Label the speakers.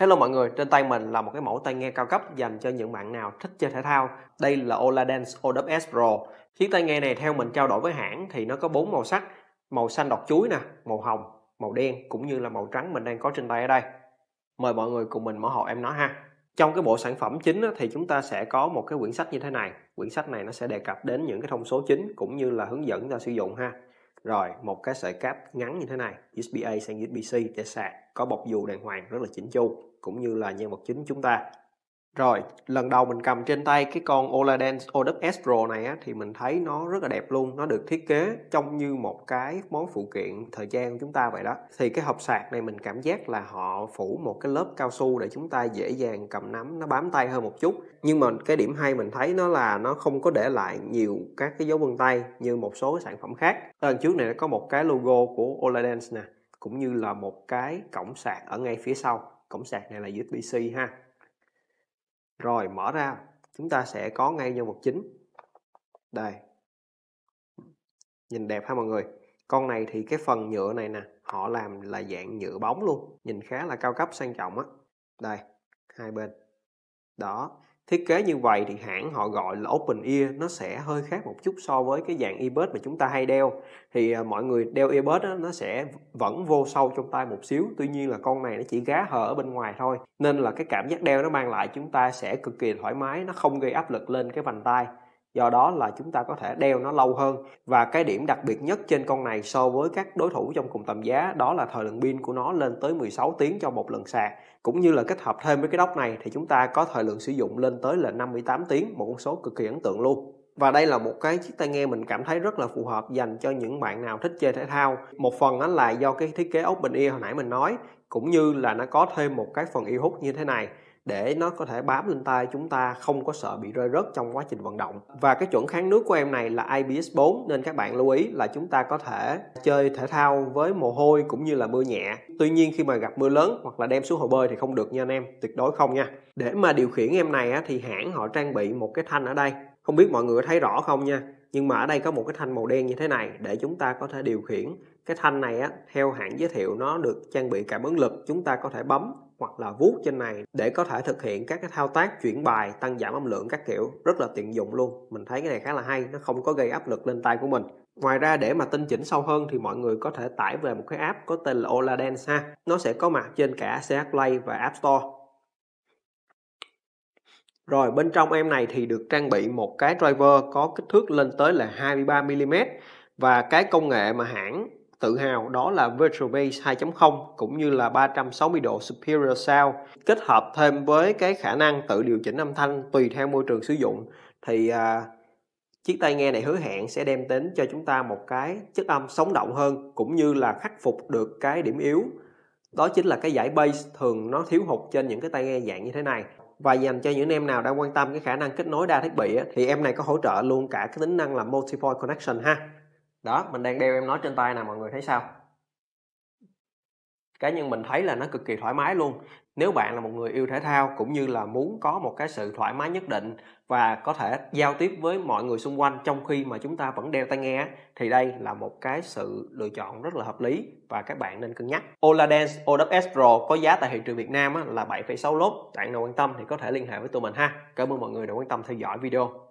Speaker 1: Hello mọi người, trên tay mình là một cái mẫu tai nghe cao cấp dành cho những bạn nào thích chơi thể thao. Đây là Oladence OWS Pro. Chiếc tai nghe này theo mình trao đổi với hãng thì nó có bốn màu sắc, màu xanh đọt chuối nè, màu hồng, màu đen cũng như là màu trắng mình đang có trên tay ở đây. Mời mọi người cùng mình mở hộp em nó ha. Trong cái bộ sản phẩm chính thì chúng ta sẽ có một cái quyển sách như thế này. Quyển sách này nó sẽ đề cập đến những cái thông số chính cũng như là hướng dẫn ra sử dụng ha rồi một cái sợi cáp ngắn như thế này USB A sang USB C để sạc có bọc dù đàng hoàng rất là chỉnh chu cũng như là nhân vật chính chúng ta rồi, lần đầu mình cầm trên tay cái con Oladens OWS Pro này á, thì mình thấy nó rất là đẹp luôn. Nó được thiết kế trông như một cái món phụ kiện thời trang của chúng ta vậy đó. Thì cái hộp sạc này mình cảm giác là họ phủ một cái lớp cao su để chúng ta dễ dàng cầm nắm, nó bám tay hơn một chút. Nhưng mà cái điểm hay mình thấy nó là nó không có để lại nhiều các cái dấu vân tay như một số cái sản phẩm khác. Lần ờ, trước này nó có một cái logo của Oladens nè, cũng như là một cái cổng sạc ở ngay phía sau. Cổng sạc này là USB-C ha rồi mở ra chúng ta sẽ có ngay nhân vật chính đây nhìn đẹp ha mọi người con này thì cái phần nhựa này nè họ làm là dạng nhựa bóng luôn nhìn khá là cao cấp sang trọng á đây hai bên đó thiết kế như vậy thì hãng họ gọi là open ear nó sẽ hơi khác một chút so với cái dạng earbud mà chúng ta hay đeo thì à, mọi người đeo earbud đó, nó sẽ vẫn vô sâu trong tai một xíu tuy nhiên là con này nó chỉ gá hở ở bên ngoài thôi nên là cái cảm giác đeo nó mang lại chúng ta sẽ cực kỳ thoải mái nó không gây áp lực lên cái vành tai do đó là chúng ta có thể đeo nó lâu hơn và cái điểm đặc biệt nhất trên con này so với các đối thủ trong cùng tầm giá đó là thời lượng pin của nó lên tới 16 tiếng cho một lần sạc cũng như là kết hợp thêm với cái đốc này thì chúng ta có thời lượng sử dụng lên tới là 58 tiếng một con số cực kỳ ấn tượng luôn và đây là một cái chiếc tai nghe mình cảm thấy rất là phù hợp dành cho những bạn nào thích chơi thể thao một phần đó là do cái thiết kế open ear hồi nãy mình nói cũng như là nó có thêm một cái phần ear hút như thế này để nó có thể bám lên tay chúng ta không có sợ bị rơi rớt trong quá trình vận động và cái chuẩn kháng nước của em này là IBS 4 nên các bạn lưu ý là chúng ta có thể chơi thể thao với mồ hôi cũng như là mưa nhẹ tuy nhiên khi mà gặp mưa lớn hoặc là đem xuống hồ bơi thì không được nha anh em tuyệt đối không nha để mà điều khiển em này thì hãng họ trang bị một cái thanh ở đây không biết mọi người thấy rõ không nha nhưng mà ở đây có một cái thanh màu đen như thế này để chúng ta có thể điều khiển cái thanh này á, theo hãng giới thiệu nó được trang bị cảm ứng lực chúng ta có thể bấm hoặc là vuốt trên này để có thể thực hiện các cái thao tác chuyển bài tăng giảm âm lượng các kiểu rất là tiện dụng luôn mình thấy cái này khá là hay nó không có gây áp lực lên tay của mình Ngoài ra để mà tinh chỉnh sâu hơn thì mọi người có thể tải về một cái app có tên là Ola Dance ha. Nó sẽ có mặt trên cả CH Play và App Store. Rồi bên trong em này thì được trang bị một cái driver có kích thước lên tới là 23mm và cái công nghệ mà hãng tự hào đó là Virtual Base 2.0 cũng như là 360 độ Superior Sound kết hợp thêm với cái khả năng tự điều chỉnh âm thanh tùy theo môi trường sử dụng thì à, chiếc tai nghe này hứa hẹn sẽ đem đến cho chúng ta một cái chất âm sống động hơn cũng như là khắc phục được cái điểm yếu đó chính là cái giải bass thường nó thiếu hụt trên những cái tai nghe dạng như thế này và dành cho những em nào đang quan tâm cái khả năng kết nối đa thiết bị thì em này có hỗ trợ luôn cả cái tính năng là multi voice connection ha đó mình đang đeo em nó trên tay nè mọi người thấy sao cá nhân mình thấy là nó cực kỳ thoải mái luôn nếu bạn là một người yêu thể thao cũng như là muốn có một cái sự thoải mái nhất định và có thể giao tiếp với mọi người xung quanh trong khi mà chúng ta vẫn đeo tai nghe thì đây là một cái sự lựa chọn rất là hợp lý và các bạn nên cân nhắc Ola Dance OWS Pro có giá tại thị trường Việt Nam là 7,6 lốt bạn nào quan tâm thì có thể liên hệ với tụi mình ha cảm ơn mọi người đã quan tâm theo dõi video